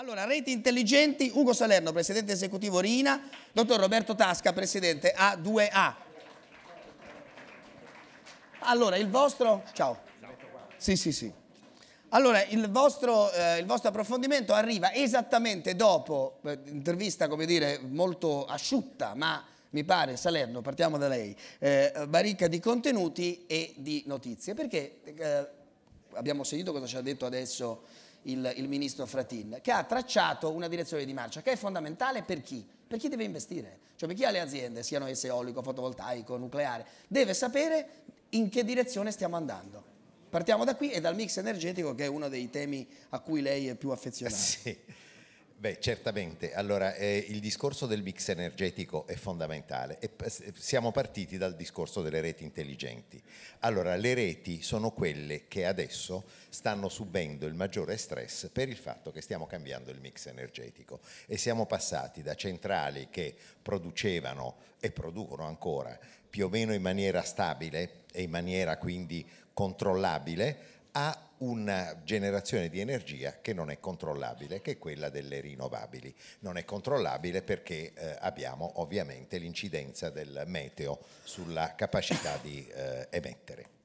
Allora, reti intelligenti, Ugo Salerno, presidente esecutivo Rina, dottor Roberto Tasca, presidente A2A. Allora, il vostro... Ciao. Sì, sì, sì. Allora, il vostro, eh, il vostro approfondimento arriva esattamente dopo, eh, intervista, come dire, molto asciutta, ma mi pare, Salerno, partiamo da lei, eh, baricca di contenuti e di notizie. Perché eh, abbiamo sentito cosa ci ha detto adesso il, il ministro Fratin, che ha tracciato una direzione di marcia che è fondamentale per chi? Per chi deve investire, cioè per chi ha le aziende, siano esse eolico, fotovoltaico, nucleare, deve sapere in che direzione stiamo andando. Partiamo da qui e dal mix energetico che è uno dei temi a cui lei è più affezionato. Sì. Beh, certamente. Allora, eh, il discorso del mix energetico è fondamentale. E, siamo partiti dal discorso delle reti intelligenti. Allora, le reti sono quelle che adesso stanno subendo il maggiore stress per il fatto che stiamo cambiando il mix energetico e siamo passati da centrali che producevano e producono ancora più o meno in maniera stabile e in maniera quindi controllabile a una generazione di energia che non è controllabile, che è quella delle rinnovabili. Non è controllabile perché eh, abbiamo ovviamente l'incidenza del meteo sulla capacità di eh, emettere.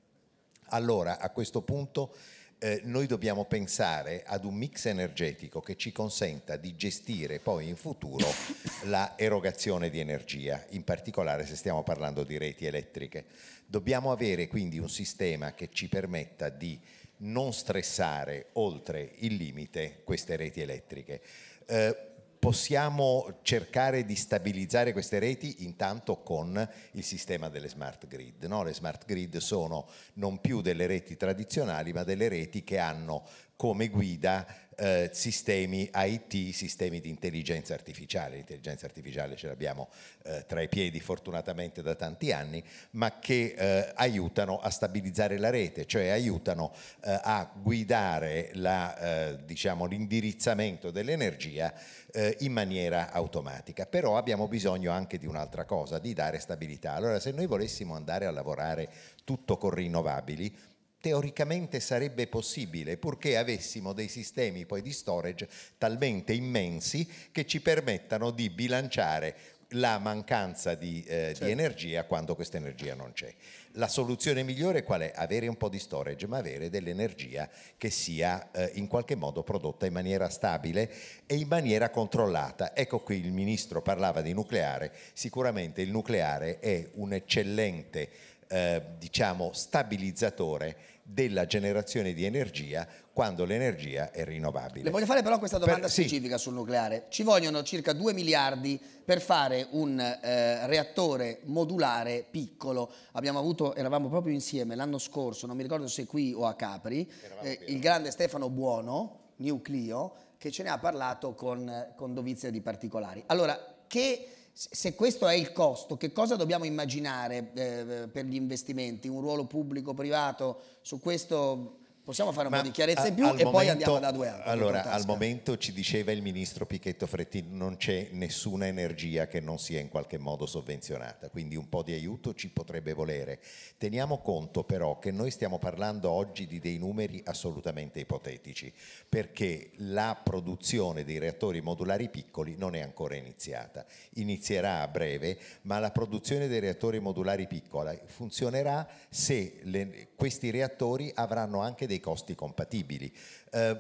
Allora, a questo punto eh, noi dobbiamo pensare ad un mix energetico che ci consenta di gestire poi in futuro la erogazione di energia, in particolare se stiamo parlando di reti elettriche. Dobbiamo avere quindi un sistema che ci permetta di non stressare oltre il limite queste reti elettriche. Eh, possiamo cercare di stabilizzare queste reti intanto con il sistema delle smart grid. No? Le smart grid sono non più delle reti tradizionali ma delle reti che hanno come guida eh, sistemi IT, sistemi di intelligenza artificiale. L'intelligenza artificiale ce l'abbiamo eh, tra i piedi fortunatamente da tanti anni, ma che eh, aiutano a stabilizzare la rete, cioè aiutano eh, a guidare la, eh, diciamo, l'indirizzamento dell'energia eh, in maniera automatica. Però abbiamo bisogno anche di un'altra cosa, di dare stabilità. Allora se noi volessimo andare a lavorare tutto con rinnovabili, teoricamente sarebbe possibile, purché avessimo dei sistemi poi di storage talmente immensi che ci permettano di bilanciare la mancanza di, eh, certo. di energia quando questa energia non c'è. La soluzione migliore qual è? Avere un po' di storage, ma avere dell'energia che sia eh, in qualche modo prodotta in maniera stabile e in maniera controllata. Ecco qui il ministro parlava di nucleare, sicuramente il nucleare è un eccellente eh, diciamo stabilizzatore della generazione di energia quando l'energia è rinnovabile. Le voglio fare però questa domanda per, specifica sì. sul nucleare. Ci vogliono circa 2 miliardi per fare un eh, reattore modulare piccolo. Avuto, eravamo proprio insieme l'anno scorso, non mi ricordo se qui o a Capri, eh, il grande Stefano Buono, Nucleo, che ce ne ha parlato con, con dovizia di particolari. Allora, che se questo è il costo, che cosa dobbiamo immaginare eh, per gli investimenti? Un ruolo pubblico, privato? Su questo Possiamo fare un Ma po' di chiarezza in più e momento, poi andiamo da due anni. Allora, al momento ci diceva il ministro Pichetto Frettin, non c'è nessuna energia che non sia in qualche modo sovvenzionata, quindi un po' di aiuto ci potrebbe volere. Teniamo conto però che noi stiamo parlando oggi di dei numeri assolutamente ipotetici, perché la produzione dei reattori modulari piccoli non è ancora iniziata. Inizierà a breve, ma la produzione dei reattori modulari piccoli funzionerà se le, questi reattori avranno anche dei dei costi compatibili. Eh,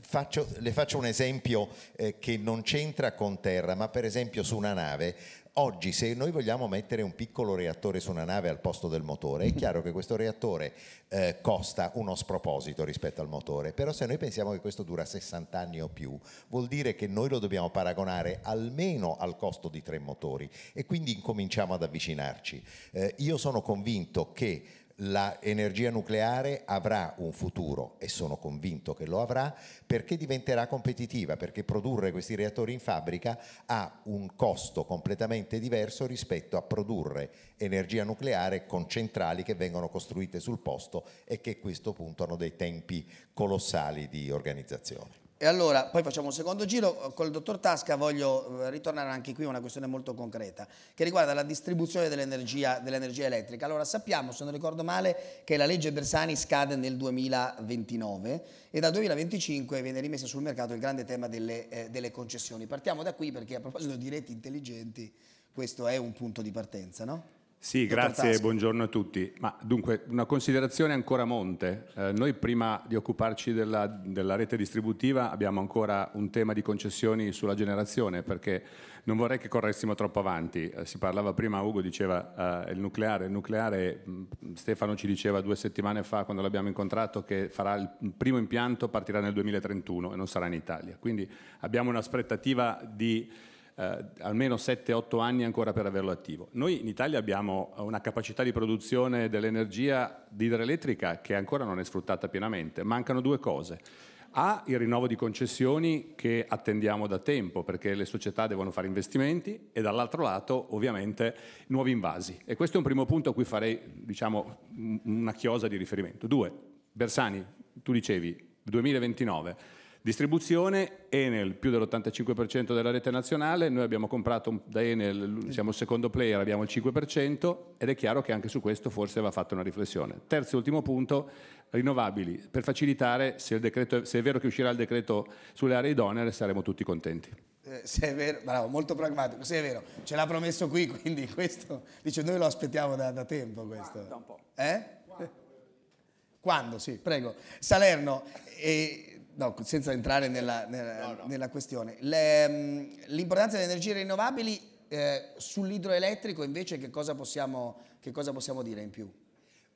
faccio, le faccio un esempio eh, che non c'entra con terra, ma per esempio su una nave Oggi se noi vogliamo mettere un piccolo reattore su una nave al posto del motore, è chiaro che questo reattore eh, costa uno sproposito rispetto al motore, però se noi pensiamo che questo dura 60 anni o più, vuol dire che noi lo dobbiamo paragonare almeno al costo di tre motori e quindi incominciamo ad avvicinarci. Eh, io sono convinto che l'energia nucleare avrà un futuro e sono convinto che lo avrà perché diventerà competitiva, perché produrre questi reattori in fabbrica ha un costo completamente diverso rispetto a produrre energia nucleare con centrali che vengono costruite sul posto e che a questo punto hanno dei tempi colossali di organizzazione. E allora, poi facciamo un secondo giro, eh, con il dottor Tasca voglio eh, ritornare anche qui a una questione molto concreta, che riguarda la distribuzione dell'energia, dell elettrica. Allora sappiamo, se non ricordo male, che la legge Bersani scade nel 2029 e dal 2025 viene rimessa sul mercato il grande tema delle, eh, delle concessioni. Partiamo da qui perché a proposito di reti intelligenti questo è un punto di partenza, no? Sì, grazie, buongiorno a tutti. Ma, dunque, una considerazione ancora a monte. Eh, noi prima di occuparci della, della, rete distributiva abbiamo ancora un tema di concessioni sulla generazione perché non vorrei che corressimo troppo avanti. Eh, si parlava prima, Ugo diceva eh, il nucleare, il nucleare, mm, Stefano ci diceva due settimane fa quando l'abbiamo incontrato che farà il primo impianto partirà nel 2031 e non sarà in Italia. Quindi abbiamo un'aspettativa di eh, almeno 7-8 anni ancora per averlo attivo. Noi in Italia abbiamo una capacità di produzione dell'energia di idroelettrica che ancora non è sfruttata pienamente. Mancano due cose. A, il rinnovo di concessioni che attendiamo da tempo perché le società devono fare investimenti e dall'altro lato ovviamente nuovi invasi. E questo è un primo punto a cui farei diciamo, una chiosa di riferimento. Due, Bersani, tu dicevi 2029. Distribuzione, Enel più dell'85% della rete nazionale, noi abbiamo comprato da Enel, siamo il secondo player, abbiamo il 5% ed è chiaro che anche su questo forse va fatta una riflessione. Terzo e ultimo punto, rinnovabili, per facilitare, se, decreto, se è vero che uscirà il decreto sulle aree idonee saremo tutti contenti. Eh, se è vero, bravo, molto pragmatico, se è vero, ce l'ha promesso qui, quindi questo, dice noi lo aspettiamo da, da tempo questo. da un po'. Eh? Quando? Quando, sì, prego. Salerno, eh, no, senza entrare nella, nella, no, no. nella questione. Mm, l'importanza delle energie rinnovabili eh, sull'idroelettrico invece che cosa, possiamo, che cosa possiamo dire in più?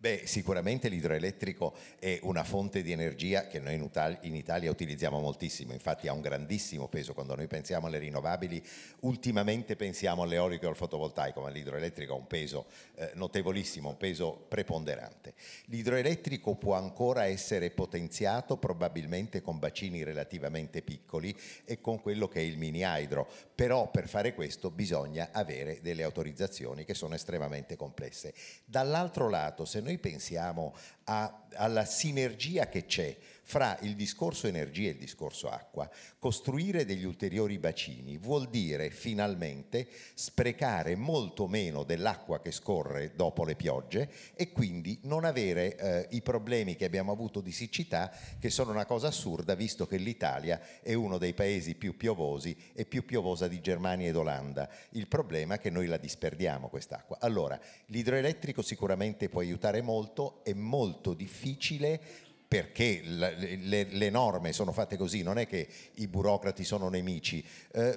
Beh, sicuramente l'idroelettrico è una fonte di energia che noi in, Italia utilizziamo moltissimo, infatti ha un grandissimo peso quando noi pensiamo alle rinnovabili, ultimamente pensiamo all'eolico e al fotovoltaico, ma l'idroelettrico ha un peso eh, notevolissimo, un peso preponderante. L'idroelettrico può ancora essere potenziato probabilmente con bacini relativamente piccoli e con quello che è il mini idro, però per fare questo bisogna avere delle autorizzazioni che sono estremamente complesse. Dall'altro lato, se noi noi pensiamo a, alla sinergia che c'è fra il discorso energia e il discorso acqua, costruire degli ulteriori bacini vuol dire finalmente sprecare molto meno dell'acqua che scorre dopo le piogge e quindi non avere eh, i problemi che abbiamo avuto di siccità, che sono una cosa assurda visto che l'Italia è uno dei paesi più piovosi e più piovosa di Germania ed Olanda. Il problema è che noi la disperdiamo quest'acqua. Allora, l'idroelettrico sicuramente può aiutare molto, è molto difficile perché le, le, norme sono fatte così, non è che i burocrati sono nemici. Eh,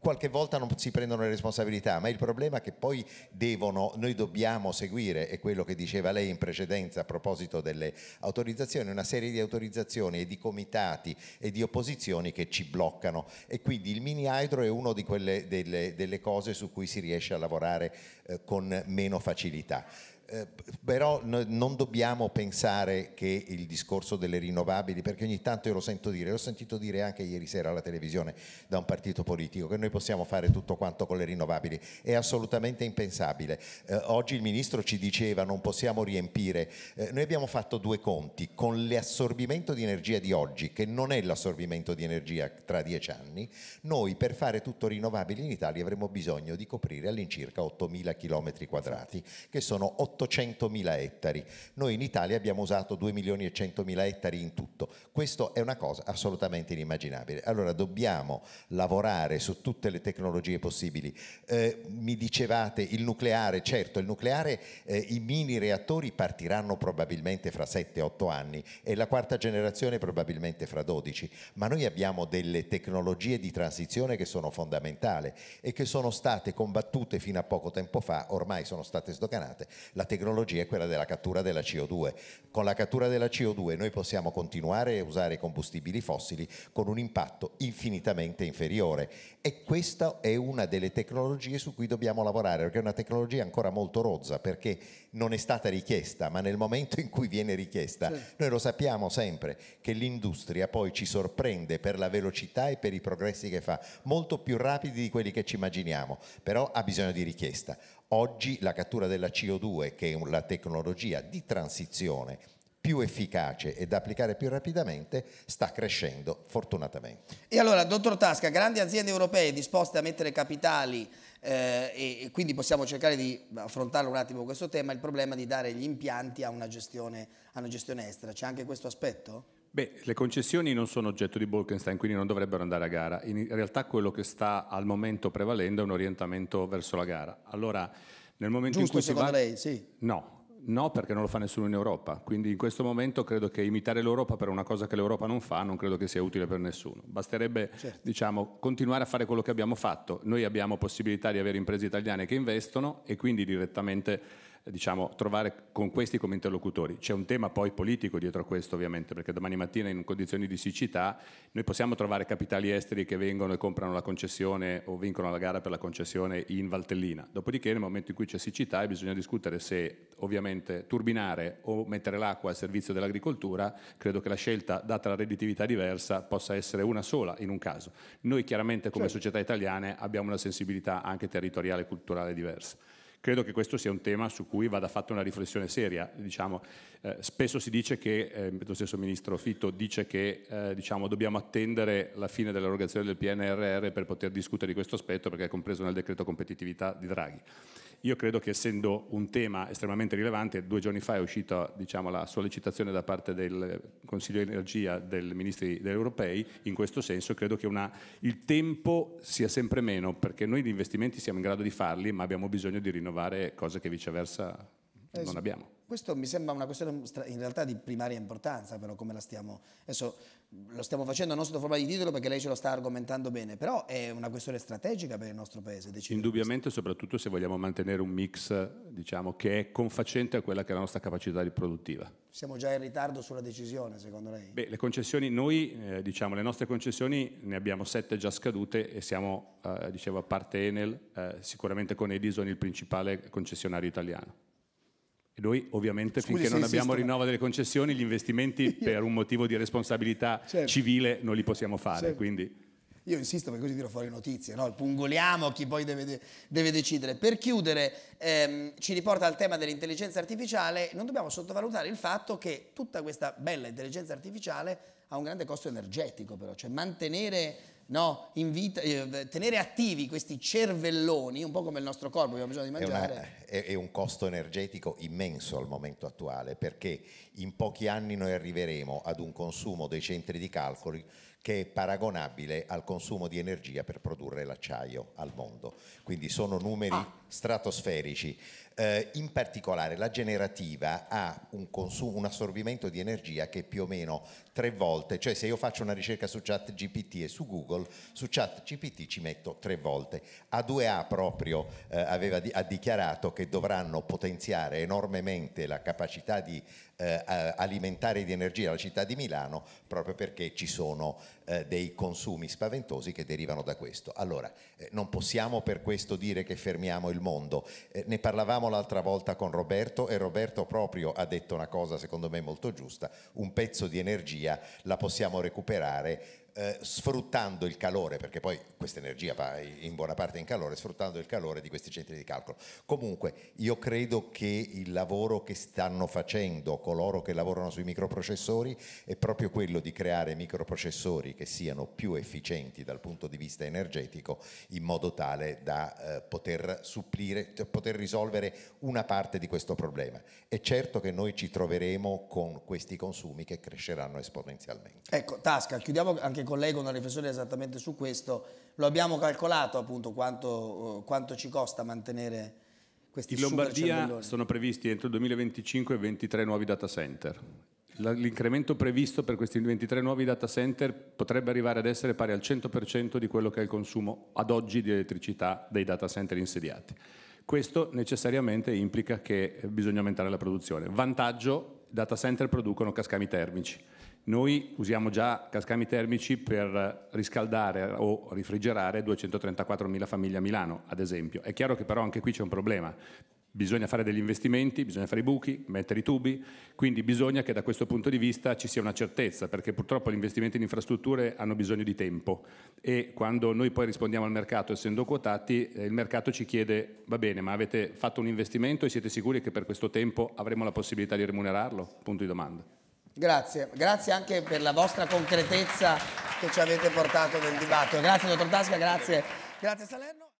qualche volta non si prendono le responsabilità, ma il problema è che poi devono, noi dobbiamo seguire, è quello che diceva lei in precedenza a proposito delle autorizzazioni, una serie di autorizzazioni e di comitati e di opposizioni che ci bloccano e quindi il mini hydro è una delle, delle, cose su cui si riesce a lavorare eh, con meno facilità. Eh, però no, non dobbiamo pensare che il discorso delle rinnovabili, perché ogni tanto io lo sento dire, l'ho sentito dire anche ieri sera alla televisione da un partito politico, che noi possiamo fare tutto quanto con le rinnovabili, è assolutamente impensabile. Eh, oggi il ministro ci diceva non possiamo riempire, eh, noi abbiamo fatto due conti con l'assorbimento di energia di oggi, che non è l'assorbimento di energia tra dieci anni, noi per fare tutto rinnovabile in Italia avremo bisogno di coprire all'incirca 8.000 km quadrati, che sono 8 800.000 ettari. Noi in Italia abbiamo usato 2 milioni e 100.000 ettari in tutto. Questo è una cosa assolutamente inimmaginabile. Allora dobbiamo lavorare su tutte le tecnologie possibili. Eh, mi dicevate il nucleare, certo, il nucleare, eh, i mini reattori partiranno probabilmente fra 7-8 anni e la quarta generazione probabilmente fra 12, ma noi abbiamo delle tecnologie di transizione che sono fondamentali e che sono state combattute fino a poco tempo fa, ormai sono state sdoganate. La la tecnologia è quella della cattura della CO2. Con la cattura della CO2 noi possiamo continuare a usare combustibili fossili con un impatto infinitamente inferiore e questa è una delle tecnologie su cui dobbiamo lavorare, perché è una tecnologia ancora molto rozza, perché non è stata richiesta, ma nel momento in cui viene richiesta, sì. Certo. noi lo sappiamo sempre che l'industria poi ci sorprende per la velocità e per i progressi che fa, molto più rapidi di quelli che ci immaginiamo, però ha bisogno di richiesta. Oggi la cattura della CO2, che è la tecnologia di transizione più efficace e da applicare più rapidamente, sta crescendo fortunatamente. E allora, dottor Tasca, grandi aziende europee disposte a mettere capitali eh, e, e quindi possiamo cercare di affrontare un attimo questo tema, il problema di dare gli impianti a una gestione, a una gestione estera. C'è anche questo aspetto? Beh, le concessioni non sono oggetto di Bolkenstein, quindi non dovrebbero andare a gara. In realtà quello che sta al momento prevalendo è un orientamento verso la gara. Allora, nel momento Giusto, in cui si va... lei, sì. No, No, perché non lo fa nessuno in Europa. Quindi in questo momento credo che imitare l'Europa per una cosa che l'Europa non fa non credo che sia utile per nessuno. Basterebbe certo. diciamo, continuare a fare quello che abbiamo fatto. Noi abbiamo possibilità di avere imprese italiane che investono e quindi direttamente diciamo, trovare con questi come interlocutori. C'è un tema poi politico dietro a questo ovviamente, perché domani mattina in condizioni di siccità noi possiamo trovare capitali esteri che vengono e comprano la concessione o vincono la gara per la concessione in Valtellina. Dopodiché nel momento in cui c'è siccità bisogna discutere se ovviamente turbinare o mettere l'acqua al servizio dell'agricoltura, credo che la scelta, data la redditività diversa, possa essere una sola in un caso. Noi chiaramente come certo. società italiane abbiamo una sensibilità anche territoriale e culturale diversa. Credo che questo sia un tema su cui vada fatta una riflessione seria. Diciamo, eh, spesso si dice che, eh, lo stesso ministro Fitto dice che eh, diciamo, dobbiamo attendere la fine dell'erogazione del PNRR per poter discutere di questo aspetto perché è compreso nel decreto competitività di Draghi. Io credo che essendo un tema estremamente rilevante, due giorni fa è uscita diciamo, la sollecitazione da parte del Consiglio di Energia dei ministri europei, in questo senso credo che una, il tempo sia sempre meno, perché noi gli investimenti siamo in grado di farli, ma abbiamo bisogno di rinnovare cose che viceversa eh non abbiamo. Questo mi sembra una questione in realtà di primaria importanza, però come la stiamo... Adesso lo stiamo facendo non sotto forma di titolo perché lei ce lo sta argomentando bene, però è una questione strategica per il nostro paese. Indubbiamente, questo. soprattutto se vogliamo mantenere un mix diciamo, che è confacente a quella che è la nostra capacità riproduttiva. Siamo già in ritardo sulla decisione, secondo lei? Beh, le concessioni, noi, eh, diciamo, le nostre concessioni ne abbiamo sette già scadute e siamo, eh, dicevo, a parte Enel, eh, sicuramente con Edison il principale concessionario italiano. E noi ovviamente Scusi, finché non abbiamo rinnovo delle concessioni, gli investimenti per un motivo di responsabilità certo. civile non li possiamo fare. Certo. Quindi... Io insisto perché così tiro fuori notizie, no? pungoliamo chi poi deve, deve decidere. Per chiudere, ehm, ci riporta al tema dell'intelligenza artificiale, non dobbiamo sottovalutare il fatto che tutta questa bella intelligenza artificiale ha un grande costo energetico però, cioè mantenere no? Invita, eh, tenere attivi questi cervelloni, un po' come il nostro corpo, abbiamo bisogno di mangiare. È, una, è, è, un costo energetico immenso al momento attuale perché in pochi anni noi arriveremo ad un consumo dei centri di calcoli che è paragonabile al consumo di energia per produrre l'acciaio al mondo. Quindi sono numeri ah. stratosferici. Eh, in particolare la generativa ha un, consumo, un assorbimento di energia che è più o meno tre volte, cioè se io faccio una ricerca su ChatGPT e su Google, su ChatGPT ci metto tre volte. A2A proprio eh, aveva, ha dichiarato che dovranno potenziare enormemente la capacità di eh, alimentare di energia la città di Milano proprio perché ci sono eh, dei consumi spaventosi che derivano da questo. Allora, eh, non possiamo per questo dire che fermiamo il mondo. Eh, ne parlavamo l'altra volta con Roberto e Roberto proprio ha detto una cosa secondo me molto giusta, un pezzo di energia la possiamo recuperare eh, sfruttando il calore, perché poi questa energia va in buona parte in calore, sfruttando il calore di questi centri di calcolo. Comunque io credo che il lavoro che stanno facendo coloro che lavorano sui microprocessori è proprio quello di creare microprocessori che siano più efficienti dal punto di vista energetico in modo tale da eh, poter supplire, poter risolvere una parte di questo problema. È certo che noi ci troveremo con questi consumi che cresceranno esponenzialmente. Ecco, Tasca, chiudiamo anche collego una riflessione esattamente su questo, lo abbiamo calcolato appunto quanto, eh, quanto ci costa mantenere questi In Lombardia sono previsti entro il 2025 23 nuovi data center. L'incremento previsto per questi 23 nuovi data center potrebbe arrivare ad essere pari al 100% di quello che è il consumo ad oggi di elettricità dei data center insediati. Questo necessariamente implica che bisogna aumentare la produzione. Vantaggio, data center producono cascami termici noi usiamo già cascami termici per riscaldare o rifrigerare 234.000 famiglie a Milano, ad esempio. È chiaro che però anche qui c'è un problema. Bisogna fare degli investimenti, bisogna fare i buchi, mettere i tubi, quindi bisogna che da questo punto di vista ci sia una certezza, perché purtroppo gli investimenti in infrastrutture hanno bisogno di tempo e quando noi poi rispondiamo al mercato essendo quotati, eh, il mercato ci chiede va bene, ma avete fatto un investimento e siete sicuri che per questo tempo avremo la possibilità di remunerarlo? Punto di domanda. Grazie, grazie anche per la vostra concretezza che ci avete portato nel dibattito. Grazie dottor Tasca, grazie. Grazie Salerno.